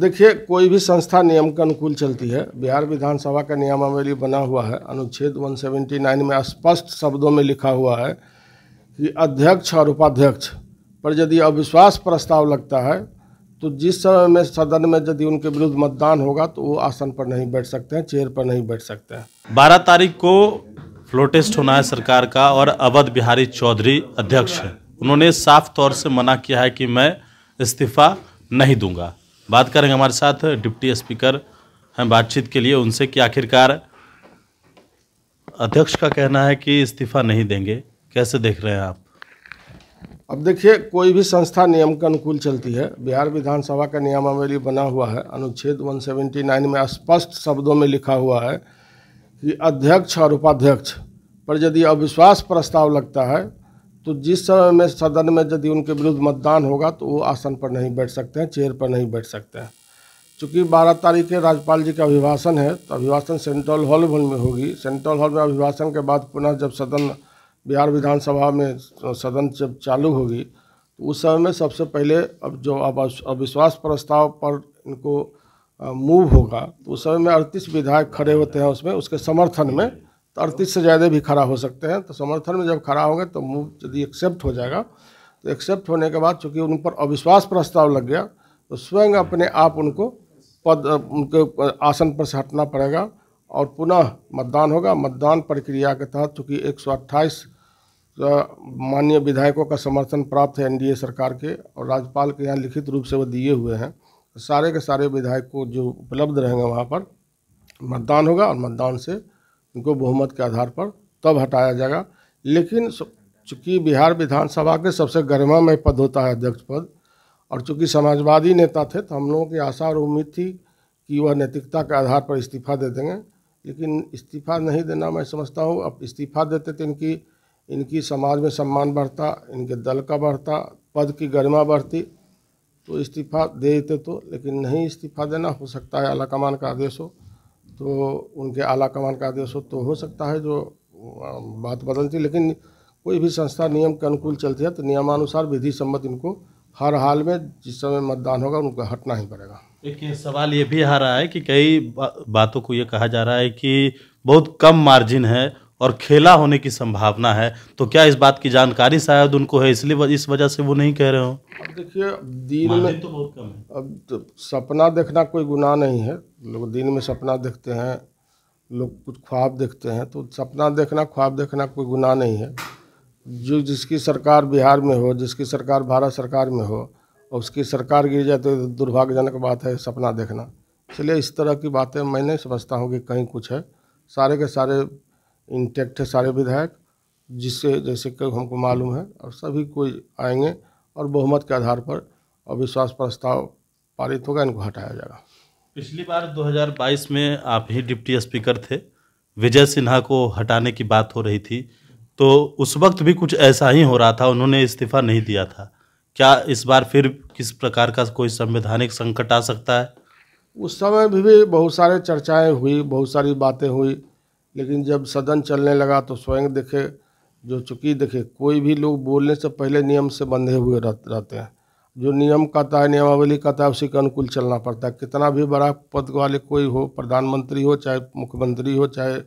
देखिए कोई भी संस्था नियम के अनुकूल चलती है बिहार विधानसभा का नियमावली बना हुआ है अनुच्छेद 179 में स्पष्ट शब्दों में लिखा हुआ है कि अध्यक्ष और उपाध्यक्ष पर यदि अविश्वास प्रस्ताव लगता है तो जिस समय में सदन में यदि उनके विरुद्ध मतदान होगा तो वो आसन पर नहीं बैठ सकते हैं चेयर पर नहीं बैठ सकते हैं बारह तारीख को फ्लोटेस्ट होना है सरकार का और अवध बिहारी चौधरी अध्यक्ष है उन्होंने साफ तौर से मना किया है कि मैं इस्तीफा नहीं दूंगा बात करेंगे हमारे साथ डिप्टी स्पीकर हैं बातचीत के लिए उनसे कि आखिरकार अध्यक्ष का कहना है कि इस्तीफा नहीं देंगे कैसे देख रहे हैं आप अब देखिए कोई भी संस्था नियम के अनुकूल चलती है बिहार विधानसभा का नियमावली बना हुआ है अनुच्छेद 179 में स्पष्ट शब्दों में लिखा हुआ है कि अध्यक्ष और उपाध्यक्ष पर यदि अविश्वास प्रस्ताव लगता है तो जिस समय में सदन में यदि उनके विरुद्ध मतदान होगा तो वो आसन पर नहीं बैठ सकते हैं चेयर पर नहीं बैठ सकते हैं चूँकि बारह तारीख के राज्यपाल जी का अभिभाषण है तो अभिभाषण सेंट्रल हॉल में होगी सेंट्रल हॉल में अभिभाषण के बाद पुनः जब सदन बिहार विधानसभा में सदन जब चालू होगी तो उस समय में सबसे पहले अब जो अविश्वास प्रस्ताव पर इनको मूव होगा तो उस समय में अड़तीस विधायक खड़े होते हैं उसमें उसके समर्थन में तो अड़तीस से ज़्यादा भी खड़ा हो सकते हैं तो समर्थन में जब खड़ा होंगे तो मूव यदि एक्सेप्ट हो जाएगा तो एक्सेप्ट होने के बाद चूँकि उन पर अविश्वास प्रस्ताव लग गया तो स्वयं अपने आप उनको पद उनके आसन पर से हटना पड़ेगा और पुनः मतदान होगा मतदान प्रक्रिया के तहत चूँकि एक सौ माननीय विधायकों का समर्थन प्राप्त है एनडीए सरकार के और राज्यपाल के यहाँ लिखित रूप से वो दिए हुए हैं सारे के सारे विधायक को जो उपलब्ध रहेंगे वहाँ पर मतदान होगा और मतदान से इनको बहुमत के आधार पर तब हटाया जाएगा लेकिन चूँकि बिहार विधानसभा के सबसे गरिमा में पद होता है अध्यक्ष पद और चूँकि समाजवादी नेता थे तो हम लोगों की आशा और उम्मीद थी कि वह नैतिकता के आधार पर इस्तीफा दे देंगे लेकिन इस्तीफा नहीं देना मैं समझता हूँ अब इस्तीफा देते तो इनकी इनकी समाज में सम्मान बढ़ता इनके दल का बढ़ता पद की गरिमा बढ़ती तो इस्तीफा दे देते तो लेकिन नहीं इस्तीफा देना हो सकता है अला कमान का आदेश हो तो उनके आला कमान का आदेश हो तो हो सकता है जो बात बदलती लेकिन कोई भी संस्था नियम के अनुकूल चलती है तो नियमानुसार विधि सम्मत इनको हर हाल में जिस समय मतदान होगा उनको हटना ही पड़ेगा एक सवाल ये भी आ रहा है कि कई बा, बातों को ये कहा जा रहा है कि बहुत कम मार्जिन है और खेला होने की संभावना है तो क्या इस बात की जानकारी शायद उनको है इसलिए इस वजह से वो नहीं कह रहे हो देखिए दिन में तो बहुत कम है अब तो सपना देखना कोई गुनाह नहीं है लोग दिन में सपना देखते हैं लोग कुछ ख्वाब देखते हैं तो सपना देखना ख्वाब देखना कोई गुनाह नहीं है जो जिसकी सरकार बिहार में हो जिसकी सरकार भारत सरकार में हो और उसकी सरकार गिर जाए तो दुर्भाग्यजनक बात है सपना देखना इसलिए इस तरह की बातें मैं नहीं समझता हूँ कि कहीं कुछ है सारे के सारे इंटेक्ट है सारे विधायक जिससे जैसे कि हमको मालूम है और सभी कोई आएंगे और बहुमत के आधार पर अविश्वास प्रस्ताव पारित होगा इनको हटाया जाएगा पिछली बार 2022 में आप ही डिप्टी स्पीकर थे विजय सिन्हा को हटाने की बात हो रही थी तो उस वक्त भी कुछ ऐसा ही हो रहा था उन्होंने इस्तीफा नहीं दिया था क्या इस बार फिर किस प्रकार का कोई संवैधानिक संकट आ सकता है उस समय भी, भी बहुत सारे चर्चाएं हुई बहुत सारी बातें हुई लेकिन जब सदन चलने लगा तो स्वयं देखे जो चुकी देखे कोई भी लोग बोलने से पहले नियम से बंधे हुए रहते हैं जो नियम कहता है नियमावली कहता है उसी के अनुकूल चलना पड़ता है कितना भी बड़ा पद वाले कोई हो प्रधानमंत्री हो चाहे मुख्यमंत्री हो चाहे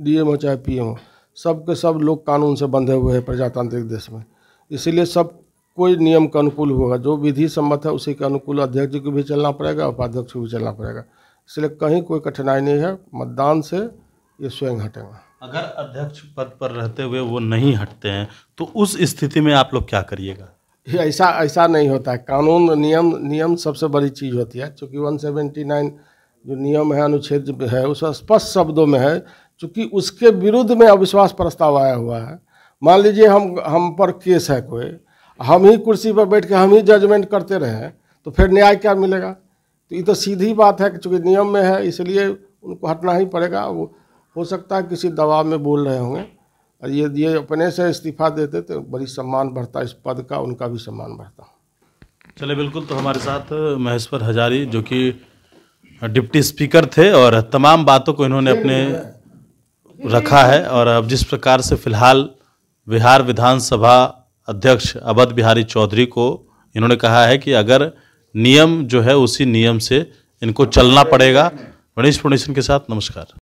डीएम हो चाहे पीएम हो सब के सब लोग कानून से बंधे हुए हैं प्रजातांत्रिक देश में इसीलिए सब कोई नियम के अनुकूल होगा जो विधि सम्मत है उसी के अनुकूल अध्यक्ष को भी चलना पड़ेगा उपाध्यक्ष को भी चलना पड़ेगा इसलिए कहीं कोई कठिनाई नहीं है मतदान से ये स्वयं हटेगा अगर अध्यक्ष पद पर रहते हुए वो नहीं हटते हैं तो उस स्थिति में आप लोग क्या करिएगा ऐसा ऐसा नहीं होता है कानून नियम नियम सबसे बड़ी चीज़ होती है चूँकि 179 जो नियम है अनुच्छेद है उस स्पष्ट शब्दों में है चूँकि उसके विरुद्ध में अविश्वास प्रस्ताव आया हुआ है मान लीजिए हम हम पर केस है कोई हम ही कुर्सी पर बैठ के हम ही जजमेंट करते रहें तो फिर न्याय क्या मिलेगा तो ये तो सीधी बात है कि चूँकि नियम में है इसलिए उनको हटना ही पड़ेगा वो हो सकता है किसी दबाव में बोल रहे होंगे और ये ये अपने से इस्तीफा देते तो बड़ी सम्मान बढ़ता इस पद का उनका भी सम्मान बढ़ता चले बिल्कुल तो हमारे साथ महेश्वर हजारी जो कि डिप्टी स्पीकर थे और तमाम बातों को इन्होंने अपने रखा है और अब जिस प्रकार से फिलहाल बिहार विधानसभा अध्यक्ष अवध बिहारी चौधरी को इन्होंने कहा है कि अगर नियम जो है उसी नियम से इनको चलना पड़ेगा गणेश प्रोनेशन के साथ नमस्कार